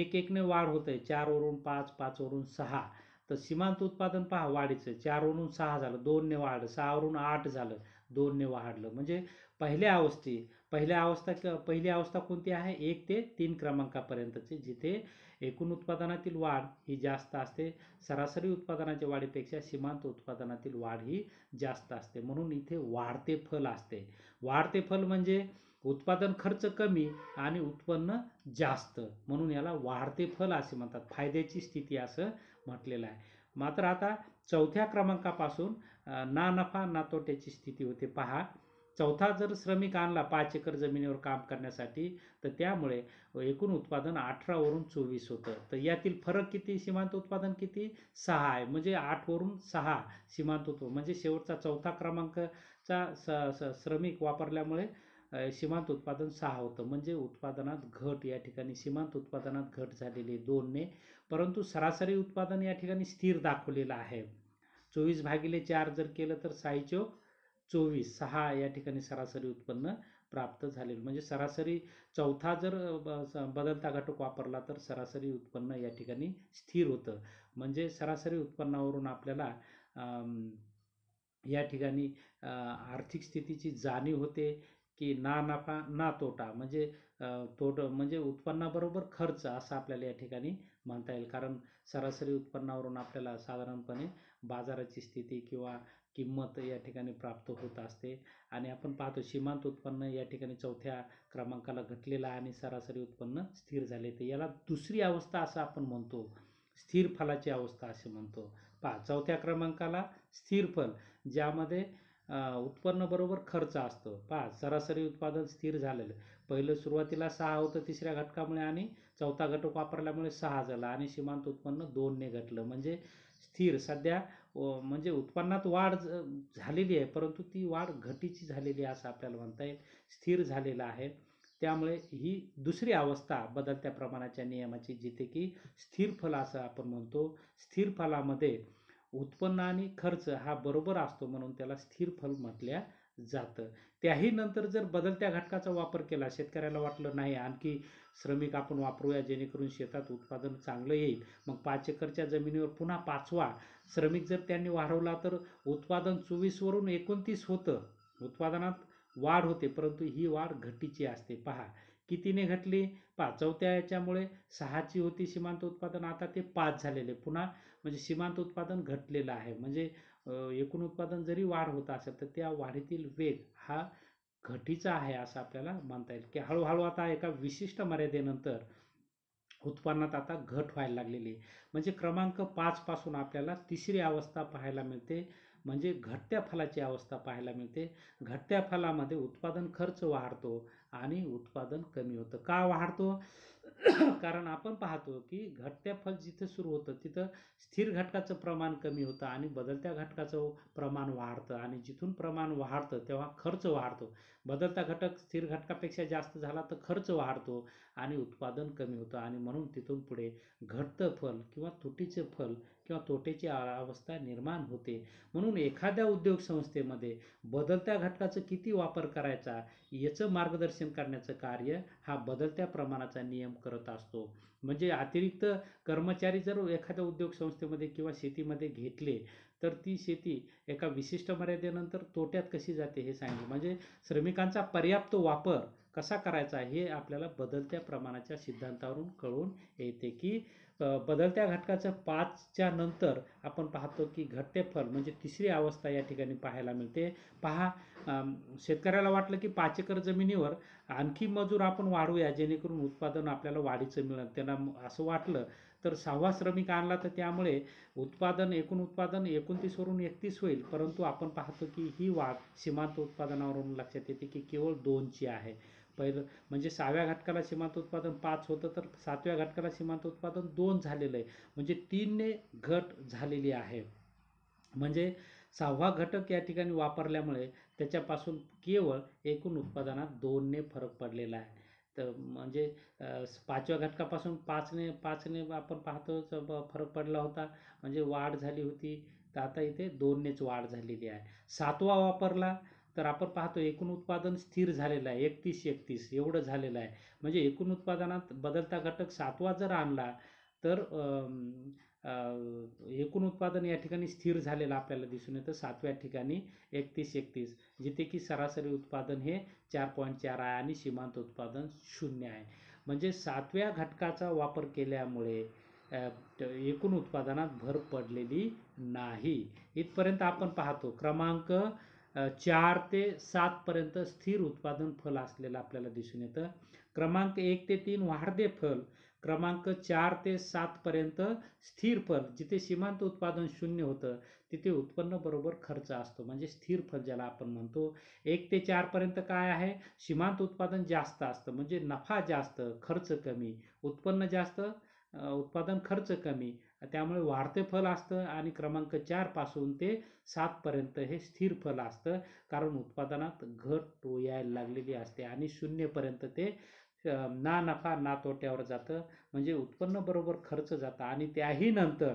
एक एकने वाढ होते चारवरून पाच पाचवरून सहा तर सीमांत उत्पादन पहा वाढीचं चारवरून सहा झालं दोनने वाढ सहावरून आठ झालं दोनने वाढलं म्हणजे पहिल्या अवस्थेत पहिल्या अवस्था पहिली अवस्था कोणती आहे एक ते तीन क्रमांकापर्यंतची जिथे एकूण उत्पादनातील वाढ ही जास्त असते सरासरी उत्पादनाच्या वाढीपेक्षा सीमांत उत्पादनातील वाढ ही जास्त असते म्हणून इथे वाढते फल असते वाढते फल म्हणजे उत्पादन खर्च कमी आणि उत्पन्न जास्त म्हणून याला वाढते फल असे म्हणतात फायद्याची स्थिती असं म्हटलेलं आहे मात्र आता चौथ्या क्रमांकापासून ना नफा ना तोट्याची स्थिती होते पहा चौथा जर श्रमिक आणला पाच एकर जमिनीवर काम करण्यासाठी तर त्यामुळे एकूण उत्पादन अठरावरून चोवीस होतं तर यातील फरक किती सीमांत उत्पादन किती सहा आहे म्हणजे आठवरून सहा सीमांत उत्पादन म्हणजे शेवटचा चौथा क्रमांकचा स श्रमिक वापरल्यामुळे सीमांत उत्पादन सहा होतं म्हणजे उत्पादनात घट या ठिकाणी सीमांत उत्पादनात घट झालेली ने परंतु सरासरी उत्पादन या ठिकाणी स्थिर दाखवलेलं आहे चोवीस भागिले चार जर केलं तर साईचो चोवीस सहा या ठिकाणी सरासरी उत्पन्न प्राप्त झालेलं म्हणजे सरासरी चौथा जर बदलता घटक वापरला तर सरासरी उत्पन्न या ठिकाणी स्थिर होतं म्हणजे सरासरी उत्पन्नावरून आपल्याला या ठिकाणी आर्थिक स्थितीची जाणीव होते की ना नफा ना तोटा म्हणजे तोट म्हणजे उत्पन्नाबरोबर खर्च असं आपल्याला या ठिकाणी म्हणता येईल कारण सरासरी उत्पन्नावरून आपल्याला साधारणपणे बाजाराची स्थिती किंवा किंमत या ठिकाणी प्राप्त होत असते आणि आपण पाहतो सीमांत उत्पन्न या ठिकाणी चौथ्या क्रमांकाला घटलेला आणि सरासरी उत्पन्न स्थिर झाले ते याला दुसरी अवस्था असं आपण म्हणतो स्थिर फलाची अवस्था असे म्हणतो पहा चौथ्या क्रमांकाला स्थिर फल ज्यामध्ये उत्पन्न बरोबर खर्च असतो पहा सरासरी उत्पादन स्थिर झालेलं पहिलं सुरुवातीला सहा होतं तिसऱ्या घटकामुळे आणि चौथा घटक वापरल्यामुळे सहा झाला आणि सीमांत उत्पन्न दोनने घटलं म्हणजे स्थिर सध्या म्हणजे उत्पन्नात वाढ झालेली आहे परंतु ती वाढ घटीची झालेली आहे असं आपल्याला म्हणता येईल स्थिर झालेला आहे त्यामुळे ही दुसरी अवस्था बदलत्या प्रमाणाच्या नियमाची जिथे की स्थिर फल असं आपण म्हणतो स्थिर फलामध्ये उत्पन्न आणि खर्च हा बरोबर असतो म्हणून त्याला स्थिर फल म्हटल्या जातं त्याही नंतर जर बदलत्या घटकाचा वापर केला शेतकऱ्याला वाटलं नाही आणखी श्रमिक आपण वापरूया जेणेकरून शेतात उत्पादन चांगलं येईल मग पाच एकरच्या जमिनीवर पुन्हा पाचवा श्रमिक जर त्यांनी वाढवला तर उत्पादन चोवीसवरून एकोणतीस होतं उत्पादनात वाढ होते परंतु ही वाढ घटीची असते पहा कितीने घटली पहा चौथ्या याच्यामुळे सहाची होती सीमांत उत्पादन आता ते पाच झालेले पुन्हा म्हणजे सीमांत उत्पादन घटलेलं आहे म्हणजे एकूण उत्पादन जरी वाढ होत असेल तर त्या वाढीतील वेग हा घटीचा आहे असं आपल्याला म्हणता येईल की हळूहळू आता एका विशिष्ट मर्यादेनंतर उत्पन्नात आता घट व्हायला लागलेली आहे म्हणजे क्रमांक पाचपासून आपल्याला तिसरी अवस्था पाहायला मिळते म्हणजे घटत्या फलाची अवस्था पाहायला मिळते घटत्या फलामध्ये उत्पादन खर्च वाढतो आणि उत्पादन कमी होतं का वाढतो कारण आपण पाहतो की घटते फल जिथं सुरू होतं तिथं स्थिर घटकाचं प्रमाण कमी होतं आणि बदलत्या घटकाचं प्रमाण वाढतं आणि जिथून प्रमाण वाढतं तेव्हा खर्च वाढतो बदलता घटक स्थिर घटकापेक्षा जास्त झाला तर खर्च वाढतो आणि उत्पादन कमी होतं आणि म्हणून तिथून पुढे घटतं फल किंवा तुटीचे फल किंवा तोटेची अवस्था निर्माण होते म्हणून एखाद्या उद्योग संस्थेमध्ये बदलत्या घटकाचं किती वापर करायचा याचं मार्गदर्शन करण्याचं कार्य हा बदलत्या प्रमाणाचा नियम करत असतो म्हणजे अतिरिक्त कर्मचारी जर एखाद्या उद्योग संस्थेमध्ये किंवा शेतीमध्ये घेतले तर ती शेती एका विशिष्ट मर्यादेनंतर तोट्यात कशी जाते हे सांगेल म्हणजे श्रमिकांचा पर्याप्त वापर कसा करायचा हे आपल्याला बदलत्या प्रमाणाच्या सिद्धांतावरून कळून येते की बदलत्या घटकाचं पाचच्या नंतर आपण पाहतो की घटते फल म्हणजे तिसरी अवस्था या ठिकाणी पाहायला मिळते पहा शेतकऱ्याला वाटलं की पाच एकर जमिनीवर आणखी मजूर आपण वाढूया जेणेकरून उत्पादन आपल्याला वाढीचं मिळेल त्यांना असं वाटलं तर सहावा श्रमिक आणला तर त्यामुळे उत्पादन एकूण उत्पादन एकोणतीसवरून एकतीस होईल परंतु आपण पाहतो की ही वाढ सीमांत उत्पादनावरून लक्षात येते की केवळ दोनची आहे पहिलं म्हणजे सहाव्या घटकाला सीमांत उत्पादन पाच होतं तर सातव्या घटकाला सीमांत उत्पादन दोन झालेलं आहे म्हणजे तीनने घट झालेली आहे म्हणजे सहावा घटक या ठिकाणी वापरल्यामुळे त्याच्यापासून केवळ एकूण उत्पादनात दोनने फरक पडलेला आहे तर म्हणजे पाचव्या घटकापासून पाचने पाचने आपण पाहतो फरक पडला होता म्हणजे वाढ झाली होती तर आता इथे दोननेच वाढ झालेली आहे सातवा वापरला तर आपण पाहतो एकूण उत्पादन स्थिर झालेलं आहे एकतीस एकतीस एवढं झालेलं आहे म्हणजे एकूण उत्पादनात बदलता घटक सातवा जर आणला तर एकूण उत्पादन या ठिकाणी स्थिर झालेलं आपल्याला दिसून येतं सातव्या ठिकाणी एकतीस एकतीस जिथे की सरासरी उत्पादन हे चार पॉईंट चार आहे आणि सीमांत उत्पादन शून्य आहे म्हणजे सातव्या घटकाचा वापर केल्यामुळे एकूण उत्पादनात भर पडलेली नाही इथपर्यंत आपण पाहतो क्रमांक चार ते सातपर्यंत स्थिर उत्पादन फल असलेलं आपल्याला दिसून येतं क्रमांक एक ते तीन वाढते फल क्रमांक चार ते सातपर्यंत स्थिर फल जिथे सीमांत उत्पादन शून्य होतं तिथे उत्पन्न बरोबर खर्च असतो म्हणजे स्थिर फल ज्याला आपण म्हणतो एक ते चारपर्यंत काय आहे सीमांत उत्पादन जास्त असतं म्हणजे नफा जास्त खर्च कमी उत्पन्न जास्त उत्पादन खर्च कमी त्यामुळे वाढते फल असतं आणि क्रमांक चारपासून ते सातपर्यंत हे स्थिर फल असतं कारण उत्पादनात घट यायला लागलेली असते आणि शून्यपर्यंत ते ना नफा ना तोट्यावर जातं म्हणजे उत्पन्नबरोबर खर्च जातं आणि त्याही नंतर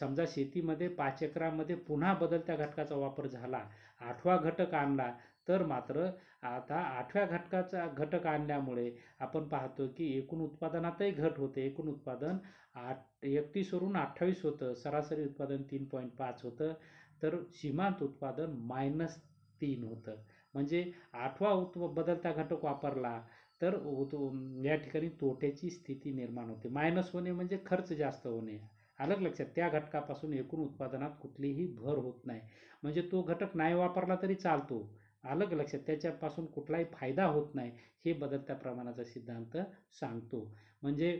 समजा शेतीमध्ये पाच एकरामध्ये पुन्हा बदलत्या घटकाचा वापर झाला आठवा घटक आणला तर मात्र आता आठव्या घटकाचा घटक आणल्यामुळे आपण पाहतो की एकूण उत्पादनातही घट होते एकूण उत्पादन आठ एकतीसवरून अठ्ठावीस होतं सरासरी उत्पादन तीन पॉईंट पाच होतं तर सीमांत उत्पादन मायनस तीन होतं म्हणजे आठवा उत् बदलता घटक वापरला तर या ठिकाणी तोट्याची स्थिती निर्माण होते मायनस होणे म्हणजे खर्च जास्त होणे अलग लक्षात त्या घटकापासून एकूण उत्पादनात कुठलीही भर होत नाही म्हणजे तो घटक नाही वापरला तरी चालतो आलं का लक्षात त्याच्यापासून कुठलाही फायदा होत नाही हे बदलत्या प्रमाणाचा सिद्धांत सांगतो म्हणजे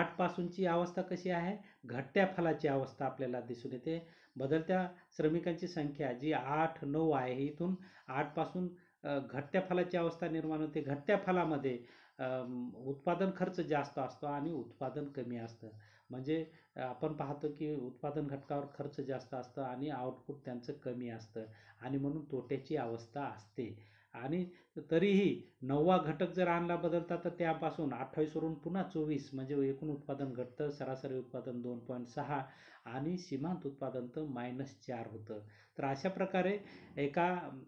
आठपासूनची अवस्था कशी आहे घट्ट्या फलाची अवस्था आपल्याला दिसून येते बदलत्या श्रमिकांची संख्या जी आठ नऊ आहे इथून आठपासून घट्ट्या फलाची अवस्था निर्माण होते घट्ट्या फलामध्ये उत्पादन खर्च जास्त असतो आणि उत्पादन कमी असतं म्हणजे आपण पाहतो की उत्पादन घटकावर खर्च जास्त असतं आणि आउटपुट त्यांचं कमी असतं आणि म्हणून तोट्याची अवस्था असते आणि तरीही नववा घटक जर आणला बदलता तर त्यापासून अठ्ठावीसवरून पुन्हा चोवीस म्हणजे एकूण उत्पादन घटतं सरासरी उत्पादन दोन पॉईंट सहा आणि सीमांत उत्पादन तर मायनस चार होतं तर अशा प्रकारे एका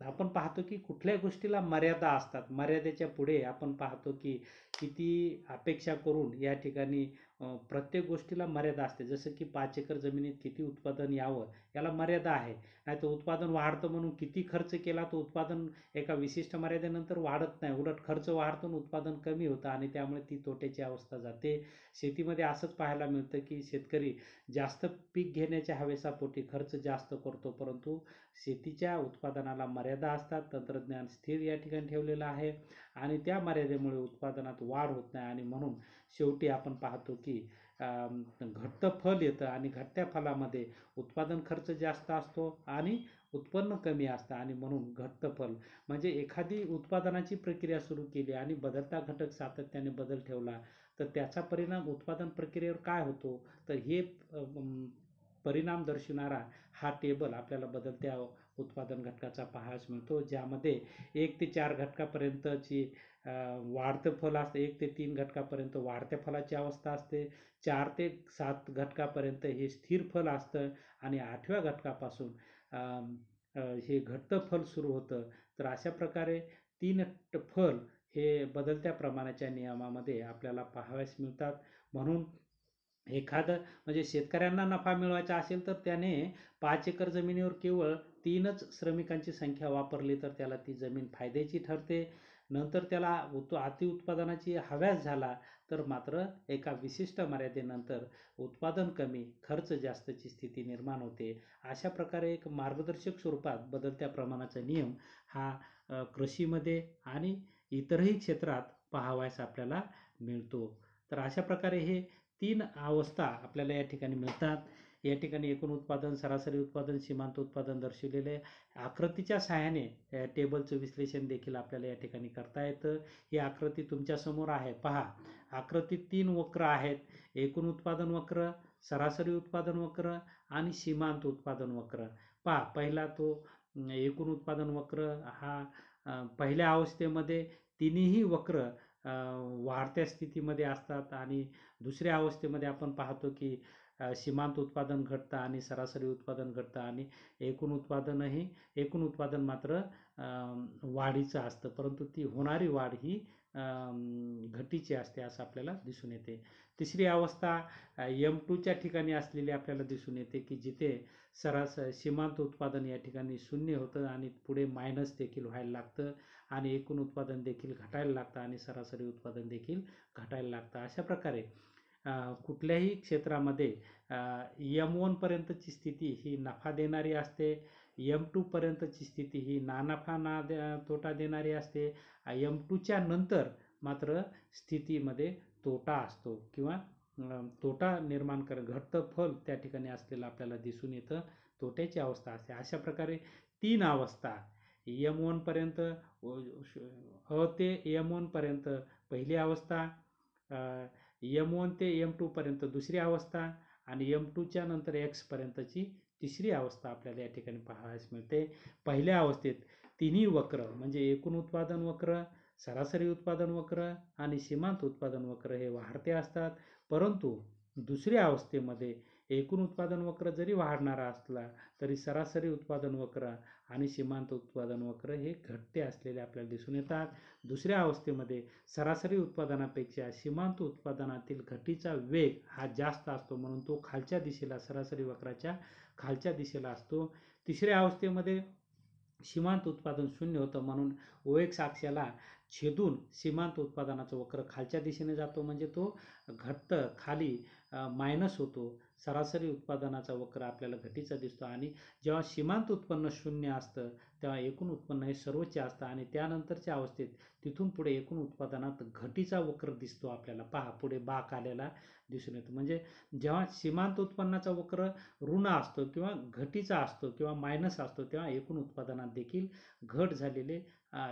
आपण पाहतो की कुठल्या गोष्टीला मर्यादा असतात मर्यादेच्या पुढे आपण पाहतो की किती अपेक्षा करून या ठिकाणी प्रत्येक गोष्टीला मर्यादा असते जसं की पाच एकर जमिनीत किती उत्पादन यावं याला मर्यादा आहे नाही उत्पादन वाढतं म्हणून किती खर्च केला तर उत्पादन एका विशिष्ट मर्यादेनंतर वाढत नाही उलट खर्च वाढतो उत्पादन कमी होतं आणि त्यामुळे ती तोट्याची अवस्था जाते शेतीमध्ये असंच पाहायला मिळतं की शेतकरी जास्त पीक घेण्याच्या हवेसापोटी खर्च जास्त करतो परंतु शेतीच्या उत्पादनाला मर्यादा असतात तंत्रज्ञान स्थिर या ठिकाणी ठेवलेलं आहे आणि त्या मर्यादेमुळे उत्पादनात वाढ होत नाही आणि म्हणून शेवटी आपण पाहतो की घट्ट फल येतं आणि घटत्या फलामध्ये उत्पादन खर्च जास्त असतो आणि उत्पन्न कमी असतं आणि म्हणून घट्ट फल म्हणजे एखादी उत्पादनाची प्रक्रिया सुरू केली आणि बदलता घटक सातत्याने बदल ठेवला तर त्याचा परिणाम उत्पादन प्रक्रियेवर काय होतो तर हे परिणाम दर्शवणारा हा टेबल आपल्याला बदलत्या उत्पादन घटकाचा पाहायस मिळतो ज्यामध्ये एक ते चार घटकापर्यंतची वाढतं फल असतं एक ते तीन घटकापर्यंत वाढत्या फलाची अवस्था असते चार ते सात घटकापर्यंत हे स्थिर फल असतं आणि आठव्या घटकापासून हे घटतं फल सुरू होतं तर अशा प्रकारे तीन फल हे बदलत्या प्रमाणाच्या नियमामध्ये आपल्याला पाहाव्यास मिळतात म्हणून एखादं म्हणजे शेतकऱ्यांना नफा मिळवायचा असेल तर त्याने पाच एकर जमिनीवर केवळ तीनच श्रमिकांची संख्या वापरली तर त्याला ती जमीन फायद्याची ठरते नंतर त्याला उत् अतिउत्पादनाची हव्यास झाला तर मात्र एका विशिष्ट मर्यादेनंतर उत्पादन कमी खर्च जास्तची स्थिती निर्माण होते अशा प्रकारे एक मार्गदर्शक स्वरूपात बदलत्या प्रमाणाचा नियम हा कृषीमध्ये आणि इतरही क्षेत्रात पाहावयास आपल्याला मिळतो तर अशा प्रकारे हे तीन अवस्था आपल्याला या ठिकाणी मिळतात या ठिकाणी एकूण उत्पादन सरासरी उत्पादन सीमांत उत्पादन दर्शविलेले आकृतीच्या सहाय्याने टेबलचं विश्लेषण देखील आपल्याला या ठिकाणी करता येतं ही आकृती तुमच्यासमोर आहे पहा आकृती तीन वक्र आहेत एकूण उत्पादन वक्र सरासरी उत्पादन वक्र आणि सीमांत उत्पादन वक्र पहा पहिला तो एकूण उत्पादन वक्र हा पहिल्या अवस्थेमध्ये तिन्ही वक्र वाढत्या स्थितीमध्ये असतात आणि दुसऱ्या अवस्थेमध्ये आपण पाहतो की सीमांत उत्पादन घटतं आणि सरासरी उत्पादन घटतं आणि एकूण उत्पादनही एकूण उत्पादन मात्र वाढीचं असतं परंतु ती होणारी वाढ ही घटीची असते असं आपल्याला दिसून येते तिसरी अवस्था यम टूच्या ठिकाणी असलेली आपल्याला दिसून येते की जिथे सरास सीमांत उत्पादन या ठिकाणी शून्य होतं आणि पुढे मायनस देखील व्हायला लागतं आणि एकूण उत्पादन देखील घटायला लागतं आणि सरासरी उत्पादन देखील घटायला लागतं अशा प्रकारे कुठल्याही क्षेत्रामध्ये यम वनपर्यंतची स्थिती ही नफा देणारी असते यम टूपर्यंतची स्थिती ही ना नफा ना दे तोटा देणारी असते यम टूच्या नंतर मात्र स्थितीमध्ये तोटा असतो किंवा तोटा निर्माण कर घट्ट फल त्या ठिकाणी असलेलं आपल्याला दिसून येतं तोट्याची अवस्था असते अशा प्रकारे तीन अवस्था यम वनपर्यंत अ ते यम वनपर्यंत पहिली अवस्था एम वन ते एम टूपर्यंत दुसरी अवस्था आणि एम टूच्या नंतर एक्सपर्यंतची तिसरी अवस्था आपल्याला या ठिकाणी पाहायला मिळते पहिल्या अवस्थेत तिन्ही वक्र म्हणजे एकूण उत्पादन वक्र सरासरी उत्पादन वक्र आणि सीमांत उत्पादन वक्र हे वाढते असतात परंतु दुसऱ्या अवस्थेमध्ये एकूण उत्पादन वक्र जरी वाढणारा असला तरी सरासरी उत्पादन वक्र आणि सीमांत उत्पादन वक्र हे घटते असलेले आपल्याला दिसून येतात दुसऱ्या अवस्थेमध्ये सरासरी उत्पादनापेक्षा सीमांत उत्पादनातील घटीचा वेग हा जास्त असतो म्हणून तो खालच्या दिशेला सरासरी वक्राच्या खालच्या दिशेला असतो तिसऱ्या अवस्थेमध्ये सीमांत उत्पादन शून्य होतं म्हणून ओ एक्स अक्षाला छेदून सीमांत उत्पादनाचा वक्र खालच्या दिशेने जातो म्हणजे तो घट्ट खाली मायनस होतो सरासरी उत्पादनाचा वक्र आपल्याला घटीचा दिसतो आणि जेव्हा सीमांत उत्पन्न शून्य असतं तेव्हा एकूण उत्पन्न हे सर्वोच्च असतं आणि त्यानंतरच्या अवस्थेत तिथून पुढे एकूण उत्पादनात घटीचा वक्र दिसतो आपल्याला पहा पुढे बाक आलेला दिसून येतो म्हणजे जेव्हा सीमांत उत्पन्नाचा वक्र ऋण असतो किंवा घटीचा असतो किंवा मायनस असतो तेव्हा एकूण उत्पादनात देखील घट झालेले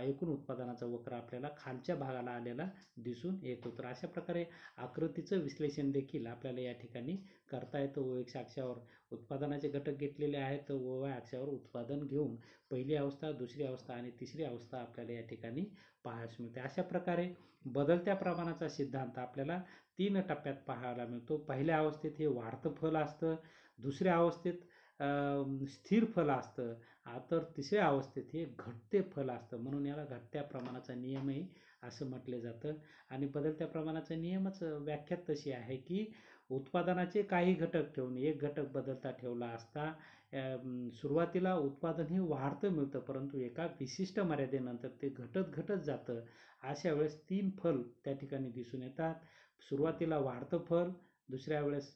एकूण उत्पादनाचा वक्र आपल्याला खालच्या भागाला आलेला दिसून येतो तर अशा प्रकारे आकृतीचं विश्लेषण देखील आपल्याला या ठिकाणी करता येतं व एक्स अक्षावर उत्पादनाचे घटक घेतलेले आहेत व वाय अक्षावर उत्पादन घेऊन पहिली अवस्था दुसरी अवस्था आणि तिसरी अवस्था आपल्याला या ठिकाणी पाहायला मिळते अशा प्रकारे बदलत्या प्रमाणाचा सिद्धांत आपल्याला तीन टप्प्यात पाहायला मिळतो पहिल्या अवस्थेत हे वाढतं फल असतं दुसऱ्या अवस्थेत स्थिर फल असतं तर तिसऱ्या अवस्थेत हे घटते फल असतं म्हणून याला घटत्या प्रमाणाचा नियमही असं म्हटलं जातं आणि बदलत्या प्रमाणाचा नियमच व्याख्यात तशी आहे की उत्पादनाचे काही घटक ठेवून एक घटक बदलता ठेवला असता सुरुवातीला उत्पादन हे वाढतं मिळतं परंतु एका विशिष्ट मर्यादेनंतर ते घटत घटत जातं अशा वेळेस तीन फल त्या ठिकाणी दिसून येतात सुरुवातीला वाढतं फल दुसऱ्या वेळेस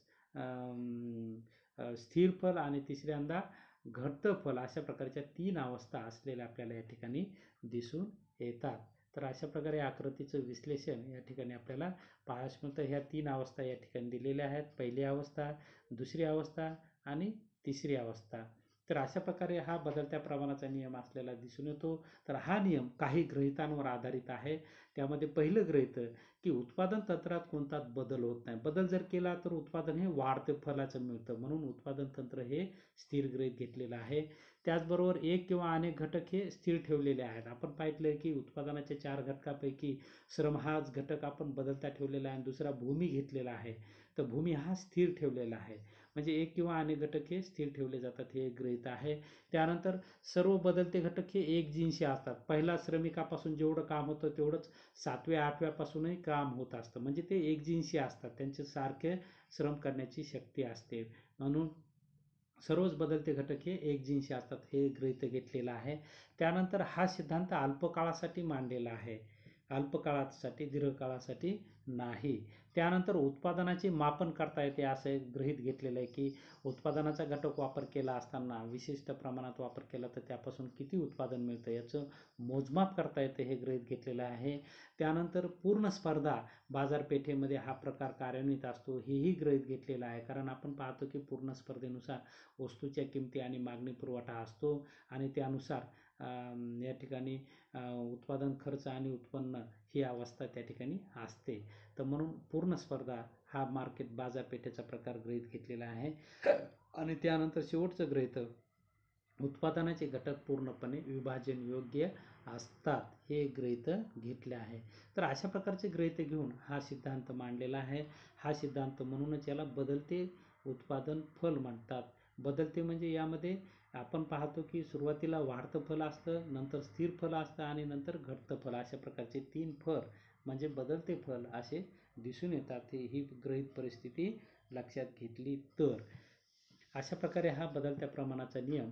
स्थिर फल आणि तिसऱ्यांदा घटतं फल अशा प्रकारच्या तीन अवस्था असलेल्या आपल्याला या ठिकाणी दिसून येतात तर अशा प्रकारे आकृतीचं विश्लेषण या ठिकाणी आपल्याला पाहायस ह्या तीन अवस्था या ठिकाणी दिलेल्या आहेत पहिली अवस्था दुसरी अवस्था आणि तिसरी अवस्था तर अशा प्रकारे हा बदलत्या प्रमाणाचा नियम असलेला दिसून येतो तर हा नियम काही ग्रहितांवर आधारित आहे त्यामध्ये पहिलं ग्रहित की उत्पादन तंत्रात कोणताच बदल होत नाही बदल जर केला तर उत्पादन हे वाढते फलाचं मिळतं म्हणून उत्पादन तंत्र हे स्थिर ग्रहित घेतलेलं आहे त्याचबरोबर एक किंवा अनेक घटक हे स्थिर ठेवलेले आहेत आपण पाहिलं की उत्पादनाच्या चार घटकापैकी श्रम हाच घटक आपण बदलता ठेवलेला आहे आणि दुसरा भूमी घेतलेला आहे तर भूमी हा स्थिर ठेवलेला आहे म्हणजे एक किंवा अनेक घटक हे स्थिर ठेवले जातात हे गृहित आहे त्यानंतर सर्व बदलते घटक हे एक जिनशी असतात पहिला श्रमिकापासून जेवढं काम होतं तेवढंच सातव्या आठव्यापासूनही काम होत असतं म्हणजे ते एक असतात त्यांचे सारखे श्रम करण्याची शक्ती असते म्हणून सर्वच बदलते घटक हे एक जिनशी असतात हे गृहित घेतलेलं आहे त्यानंतर हा सिद्धांत अल्पकाळासाठी मांडलेला आहे अल्पकाळासाठी दीर्घकाळासाठी नाही त्यानंतर उत्पादनाचे मापन करता येते असं गृहीत घेतलेलं आहे की उत्पादनाचा घटक वापर केला असताना विशिष्ट प्रमाणात वापर केला तर त्यापासून किती उत्पादन मिळतं याचं मोजमाप करता येतं हे गृहित घेतलेलं आहे त्यानंतर पूर्ण स्पर्धा बाजारपेठेमध्ये हा प्रकार कार्यान्वित असतो हेही गृहित घेतलेलं आहे कारण आपण पाहतो की पूर्ण स्पर्धेनुसार वस्तूच्या किमती आणि मागणी पुरवठा असतो आणि त्यानुसार या ठिकाणी उत्पादन खर्च आणि उत्पन्न ही अवस्था त्या ठिकाणी असते तर म्हणून पूर्ण स्पर्धा हा मार्केट बाजारपेठेचा प्रकार गृहीत घेतलेला आहे आणि त्यानंतर शेवटचं गृहित उत्पादनाचे घटक पूर्णपणे विभाजन योग्य असतात हे ग्रहित घेतले आहे तर अशा प्रकारचे गृहित घेऊन हा सिद्धांत मांडलेला आहे हा सिद्धांत म्हणूनच याला बदलते उत्पादन फल म्हणतात बदलते म्हणजे यामध्ये आपण पाहतो की सुरुवातीला वाढतं फल असतं नंतर स्थिर फल असतं आणि नंतर घटतं फल अशा प्रकारचे तीन फळ म्हणजे बदलते फल असे दिसून येतात ही ग्रहित परिस्थिती लक्षात घेतली तर अशा प्रकारे हा बदलत्या प्रमाणाचा नियम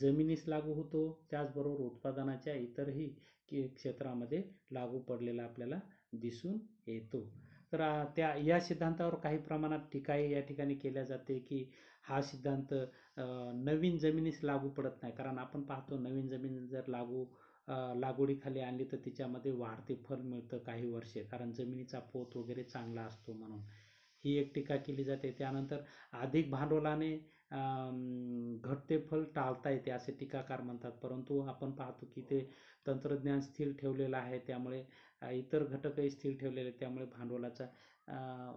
जमिनीस लागू होतो त्याचबरोबर उत्पादनाच्या इतरही क्षेत्रामध्ये लागू पडलेला आपल्याला दिसून येतो तर त्या या सिद्धांतावर काही प्रमाणात टीकाही या ठिकाणी केल्या जाते की हा सिद्धांत नवीन जमिनीस लागू पडत नाही कारण आपण पाहतो नवीन जमीन जर लागू लागवडीखाली आणली तर तिच्यामध्ये वाढते फल मिळतं काही वर्षे कारण जमिनीचा पोत वगैरे चांगला असतो म्हणून ही एक टीका केली जाते त्यानंतर अधिक भांडवलाने घटते फल टाळता येते असे टीकाकार म्हणतात परंतु आपण पाहतो की ते तंत्रज्ञान स्थिर ठेवलेलं आहे त्यामुळे इतर घटकही स्थिर ठेवलेले आहेत त्यामुळे भांडवलाचा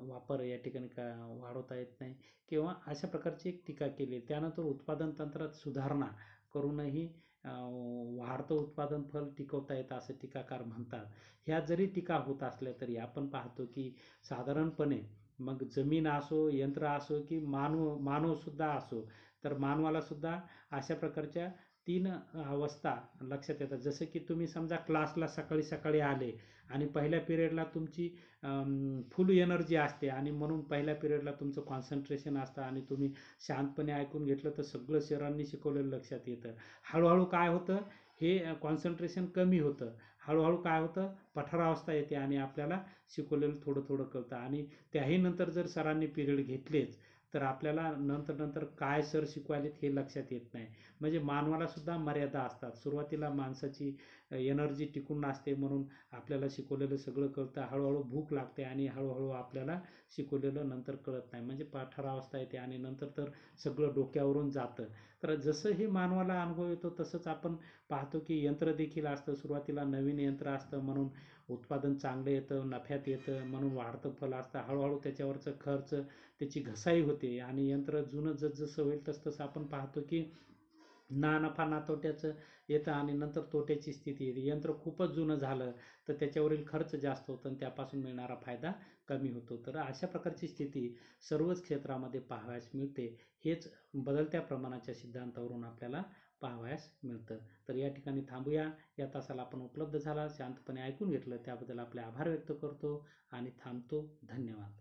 वापर या ठिकाणी का वाढवता येत नाही किंवा अशा प्रकारची एक टीका केली त्यानंतर उत्पादन तंत्रात सुधारणा करूनही वाढतं उत्पादन फल टिकवता येतं असं टीकाकार म्हणतात ह्या जरी टीका होत असल्या तरी आपण पाहतो की साधारणपणे मग जमीन असो यंत्र असो की मानव मानवसुद्धा असो तर मानवालासुद्धा अशा प्रकारच्या तीन अवस्था लक्षात येतात जसं की तुम्ही समजा क्लासला सकाळी सकाळी आले आणि पहिल्या पिरियडला तुमची फुल एनर्जी असते आणि म्हणून पहिल्या पिरियडला तुमचं कॉन्सन्ट्रेशन असतं आणि तुम्ही शांतपणे ऐकून घेतलं तर सगळं सरांनी शिकवलेलं लक्षात येतं हळूहळू काय होतं हे कॉन्सन्ट्रेशन कमी होतं हळूहळू काय होतं अवस्था येते आणि आपल्याला शिकवलेलं थोडं थोडं कळतं आणि त्याही नंतर जर सरांनी पिरियड घेतलेच तर आपल्याला नंतर नंतर काय सर शिकवायलेत हे लक्षात येत नाही म्हणजे मानवाला सुद्धा मर्यादा असतात सुरुवातीला माणसाची एनर्जी टिकून नसते म्हणून आपल्याला शिकवलेलं सगळं कळतं हळूहळू भूक लागते आणि हळूहळू आपल्याला शिकवलेलं नंतर कळत नाही म्हणजे अवस्था येते आणि नंतर तर सगळं डोक्यावरून जातं तर जसं हे मानवाला अनुभव येतो तसंच आपण पाहतो की यंत्र देखील असतं सुरुवातीला नवीन यंत्र असतं म्हणून उत्पादन चांगलं येतं नफ्यात येतं म्हणून वाढतं फल असतं हळूहळू त्याच्यावरचं खर्च त्याची घसाई होते आणि यंत्र जुनं जसं होईल तसतसं आपण पाहतो की ना नफा ना तोट्याचं येतं आणि नंतर तोट्याची स्थिती येते यंत्र खूपच जुनं झालं तर त्याच्यावरील खर्च जास्त होतं आणि त्यापासून मिळणारा फायदा कमी होतो तर अशा प्रकारची स्थिती सर्वच क्षेत्रामध्ये पाहावयास मिळते हेच बदलत्या प्रमाणाच्या सिद्धांतावरून आपल्याला पाहावयास मिळतं तर या ठिकाणी थांबूया या तासाला आपण उपलब्ध झाला शांतपणे ऐकून घेतलं त्याबद्दल आपले आभार व्यक्त करतो आणि थांबतो धन्यवाद